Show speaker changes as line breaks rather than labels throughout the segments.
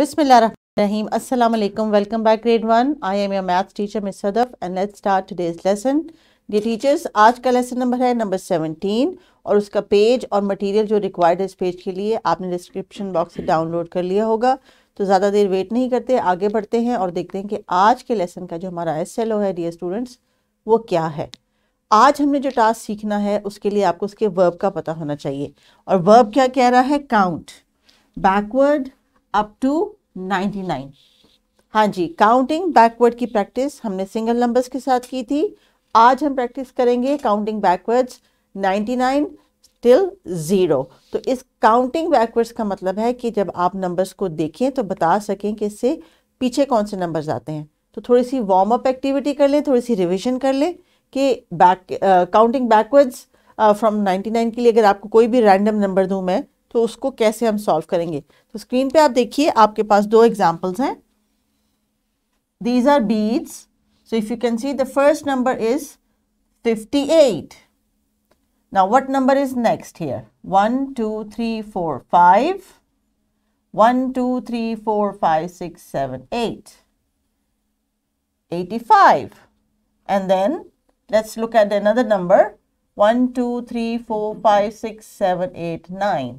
Bismillahirrahmanirrahim. Assalamu alaikum. Welcome back grade 1. I am your math teacher Ms. Sadaf and let's start today's lesson. Dear teachers, आज का lesson number है number seventeen और उसका page और material जो required है इस पेज के लिए आपने डिस्क्रिप्शन बॉक्स से डाउनलोड कर लिया होगा तो ज़्यादा देर वेट नहीं करते आगे बढ़ते हैं और देखते हैं कि आज के लेसन का जो हमारा एस एल ओ है डियर स्टूडेंट्स वो क्या है आज हमने जो टास्क सीखना है उसके लिए आपको उसके वर्ब का पता होना चाहिए और वर्ब क्या कह रहा है काउंट बैकवर्ड अप टू 99 हाँ जी काउंटिंग बैकवर्ड की प्रैक्टिस हमने सिंगल नंबर्स के साथ की थी आज हम प्रैक्टिस करेंगे काउंटिंग बैकवर्ड्स 99 टिल ज़ीरो तो इस काउंटिंग बैकवर्ड्स का मतलब है कि जब आप नंबर्स को देखें तो बता सकें कि इससे पीछे कौन से नंबर्स आते हैं तो थोड़ी सी वार्म अप एक्टिविटी कर लें थोड़ी सी रिविजन कर लें कि बैक काउंटिंग बैकवर्ड्स फ्रॉम 99 के लिए अगर आपको कोई भी रैंडम नंबर दूँ मैं तो उसको कैसे हम सॉल्व करेंगे तो स्क्रीन पे आप देखिए आपके पास दो एग्जांपल्स हैं these are beads so if you can see the first number is 58 now what number is next here one two three four five one two three four five six seven eight eighty five and then let's look at another number one two three four five six seven eight nine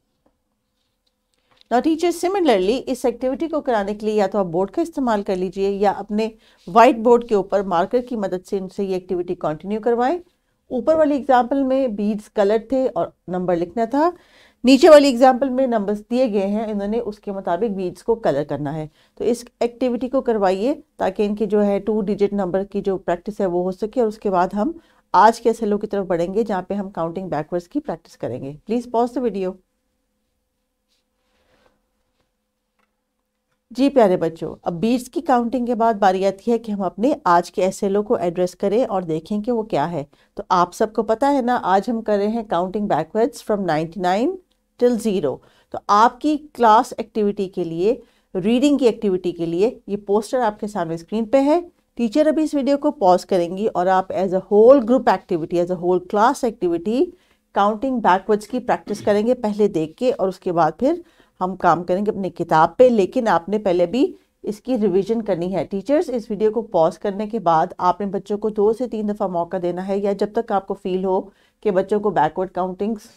ना teacher similarly इस activity को कराने के लिए या तो आप board का इस्तेमाल कर लीजिए या अपने वाइट बोर्ड के ऊपर मार्कर की मदद से इनसे ये एक्टिविटी कंटिन्यू करवाएं ऊपर वाली एग्जाम्पल में बीड्स कलर थे और नंबर लिखना था नीचे वाली एग्जाम्पल में नंबर्स दिए गए हैं इन्होंने उसके मुताबिक बीड्स को कलर करना है तो इस एक्टिविटी को करवाइए ताकि इनकी जो है टू डिजिट नंबर की जो प्रैक्टिस है वो हो सके और उसके बाद हम आज के एस की तरफ बढ़ेंगे जहाँ पे हम काउंटिंग बैकवर्ड्स की प्रैक्टिस करेंगे प्लीज़ पॉज द वीडियो जी प्यारे बच्चों अब बीट्स की काउंटिंग के बाद बारी आती है कि हम अपने आज के एस को एड्रेस करें और देखें कि वो क्या है तो आप सबको पता है ना आज हम कर रहे हैं counting backwards from 99 till zero तो आपकी क्लास एक्टिविटी के लिए रीडिंग की एक्टिविटी के लिए ये पोस्टर आपके सामने स्क्रीन पे है टीचर अभी इस वीडियो को पॉज करेंगी और आप as a whole group activity as a whole class activity counting backwards की प्रैक्टिस करेंगे पहले देख के और उसके बाद फिर हम काम करेंगे अपनी किताब पे लेकिन आपने पहले भी इसकी रिवीजन करनी है टीचर्स इस वीडियो को पॉज करने के बाद आपने बच्चों को दो से तीन दफ़ा मौका देना है या जब तक आपको फील हो कि बच्चों को बैकवर्ड काउंटिंग्स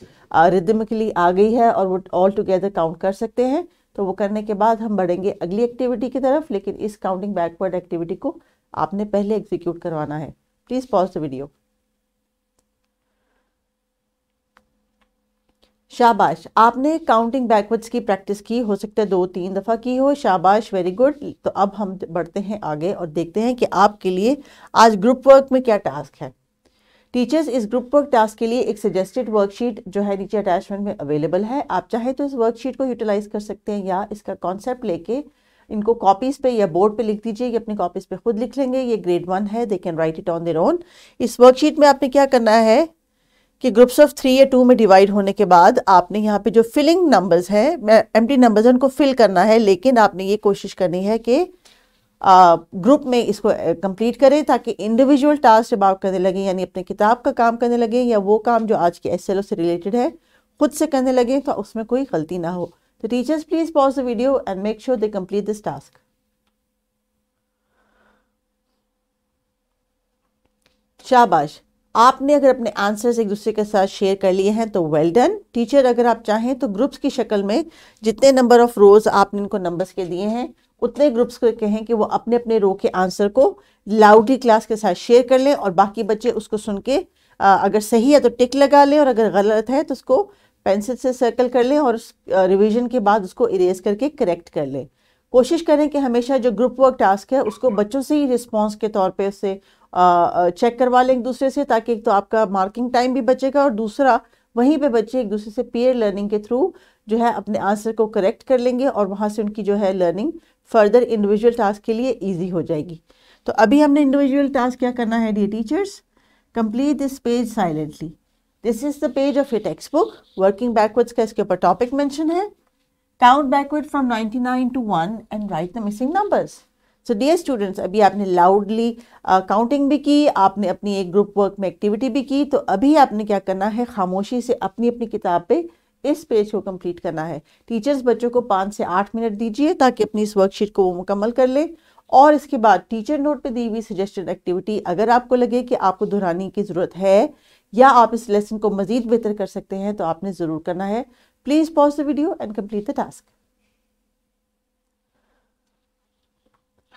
रिदमिकली आ गई है और वो ऑल टुगेदर काउंट कर सकते हैं तो वो करने के बाद हम बढ़ेंगे अगली एक्टिविटी की तरफ लेकिन इस काउंटिंग बैकवर्ड एक्टिविटी को आपने पहले एग्जीक्यूट करवाना है प्लीज़ पॉज द वीडियो शाबाश आपने काउंटिंग बैकवर्ड्स की प्रैक्टिस की हो सकता है दो तीन दफ़ा की हो शाबाश वेरी गुड तो अब हम बढ़ते हैं आगे और देखते हैं कि आपके लिए आज ग्रुप वर्क में क्या टास्क है टीचर्स इस ग्रुप वर्क टास्क के लिए एक सजेस्टेड वर्कशीट जो है नीचे अटैचमेंट में अवेलेबल है आप चाहे तो इस वर्कशीट को यूटिलाइज कर सकते हैं या इसका कॉन्सेप्ट लेके इनको कॉपीज़ पे या बोर्ड पे लिख दीजिए ये अपनी कॉपीज़ पे खुद लिख लेंगे ये ग्रेड वन है they can write it on their own इस वर्कशीट में आपने क्या करना है कि ग्रुप्स ऑफ थ्री या टू में डिवाइड होने के बाद आपने यहाँ पे जो फिलिंग नंबर्स हैं एम टी नंबर्स उनको फिल करना है लेकिन आपने ये कोशिश करनी है कि ग्रुप में इसको कंप्लीट करें ताकि इंडिविजुअल टास्क जब आप करने लगें यानी अपने किताब का काम करने लगे या वो काम जो आज के एस से रिलेटेड है खुद से करने लगें तो उसमें कोई गलती ना हो तो teachers please pause the video and make sure they complete this task शाबाश आपने अगर अपने आंसर्स एक दूसरे के साथ शेयर कर लिए हैं तो वेल डन टीचर अगर आप चाहें तो ग्रुप्स की शक्ल में जितने नंबर ऑफ रोज़ आपने इनको नंबर्स के दिए हैं उतने ग्रुप्स को कहें कि वो अपने अपने रो के आंसर को लाउडली क्लास के साथ शेयर कर लें और बाकी बच्चे उसको सुन के अगर सही है तो टिक लगा लें और अगर गलत है तो उसको पेंसिल से सर्कल कर लें और रिवीजन के बाद उसको इरेज करके करेक्ट कर लें कोशिश करें कि हमेशा जो ग्रुप वर्क टास्क है उसको बच्चों से ही रिस्पॉन्स के तौर पर से चेक करवा लें एक दूसरे से ताकि एक तो आपका मार्किंग टाइम भी बचेगा और दूसरा वहीं पे बच्चे एक दूसरे से पीयर लर्निंग के थ्रू जो है अपने आंसर को करेक्ट कर लेंगे और वहाँ से उनकी जो है लर्निंग फर्दर इंडिविजुअल टास्क के लिए ईजी हो जाएगी तो अभी हमने इंडिविजुअल टास्क क्या करना है the teachers complete this page silently this is the page of a textbook working backwards का इसके ऊपर टॉपिक मैंशन है count backward from nine to one and write the missing numbers so dear students अभी आपने loudly counting uh, भी की आपने अपनी एक ग्रुप वर्क में एक्टिविटी भी की तो अभी आपने क्या करना है खामोशी से अपनी अपनी किताब पे इस पेज को कंप्लीट करना है टीचर्स बच्चों को पाँच से आठ मिनट दीजिए ताकि अपनी इस वर्कशीट को वो मुकम्मल कर ले और इसके बाद टीचर नोट पे दी हुई सजेस्टेड एक्टिविटी अगर आपको लगे कि आपको दोहराने की ज़रूरत है या आप इस लेसन को मज़ीद बेहतर कर सकते हैं तो आपने ज़रूर करना है please pause the video and complete the task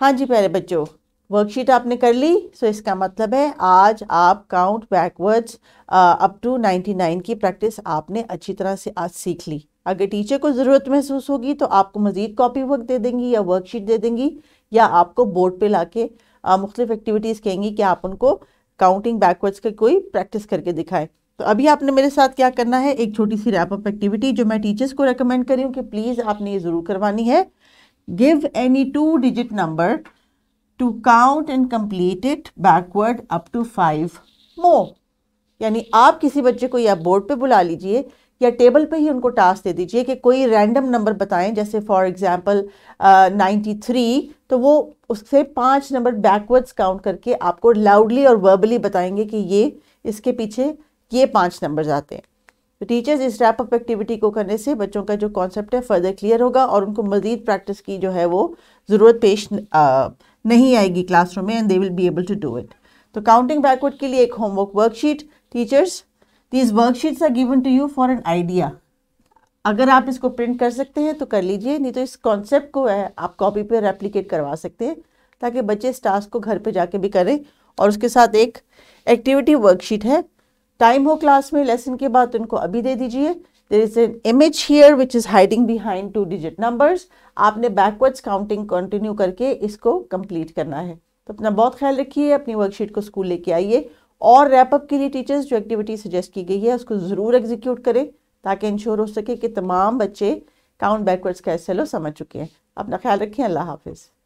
हाँ जी प्यारे बच्चों वर्कशीट आपने कर ली सो so इसका मतलब है आज आप काउंट बैकवर्ड्स अप टू 99 की प्रैक्टिस आपने अच्छी तरह से आज सीख ली अगर टीचर को ज़रूरत महसूस होगी तो आपको मज़ीद कॉपी वर्क दे देंगी या वर्कशीट दे देंगी या आपको बोर्ड पे लाके uh, मुख्तलिफ एक्टिविटीज़ कहेंगी कि आप उनको काउंटिंग बैकवर्ड्स का कोई प्रैक्टिस करके दिखाएं तो अभी आपने मेरे साथ क्या करना है एक छोटी सी रैपअप एक्टिविटी जो मैं टीचर्स को रिकमेंड करी हूँ कि प्लीज़ आपने ये ज़रूर करवानी है give any two digit number to count and complete it backward up to five more यानी आप किसी बच्चे को या बोर्ड पे बुला लीजिए या टेबल पे ही उनको टास्क दे दीजिए कि कोई रैंडम नंबर बताएं जैसे फॉर एग्जांपल थ्री तो वो उससे पांच नंबर बैकवर्ड्स काउंट करके आपको लाउडली और वर्बली बताएंगे कि ये इसके पीछे ये पांच नंबर आते हैं तो टीचर्स इस रैप अप एक्टिविटी को करने से बच्चों का जो कॉन्सेप्ट है फर्दर क्लियर होगा और उनको मज़ीद प्रैक्टिस की जो है वो ज़रूरत पेश आ, नहीं आएगी क्लासरूम में and they will be able to do it तो काउंटिंग बैकवर्ड के लिए एक homework worksheet teachers these worksheets are given to you for an idea अगर आप इसको प्रिंट कर सकते हैं तो कर लीजिए नहीं तो इस कॉन्सेप्ट को है आप कॉपी पे रेप्लीकेट करवा सकते हैं ताकि बच्चे इस टास्क को घर पर जाके भी करें और उसके साथ एक एक्टिविटी वर्कशीट है टाइम हो क्लास में लेसन के बाद उनको अभी दे दीजिए there is an image here which is hiding behind two digit numbers आपने बैकवर्ड्स काउंटिंग कंटिन्यू करके इसको कंप्लीट करना है तो अपना बहुत ख्याल रखिए अपनी वर्कशीट को स्कूल लेके आइए और रैपअप के लिए टीचर्स जो एक्टिविटी सजेस्ट की गई है उसको ज़रूर एग्जीक्यूट करें ताकि इंश्योर हो सके कि तमाम बच्चे काउंट बैकवर्ड्स का एस समझ चुके हैं अपना ख्याल रखें अल्लाह हाफिज़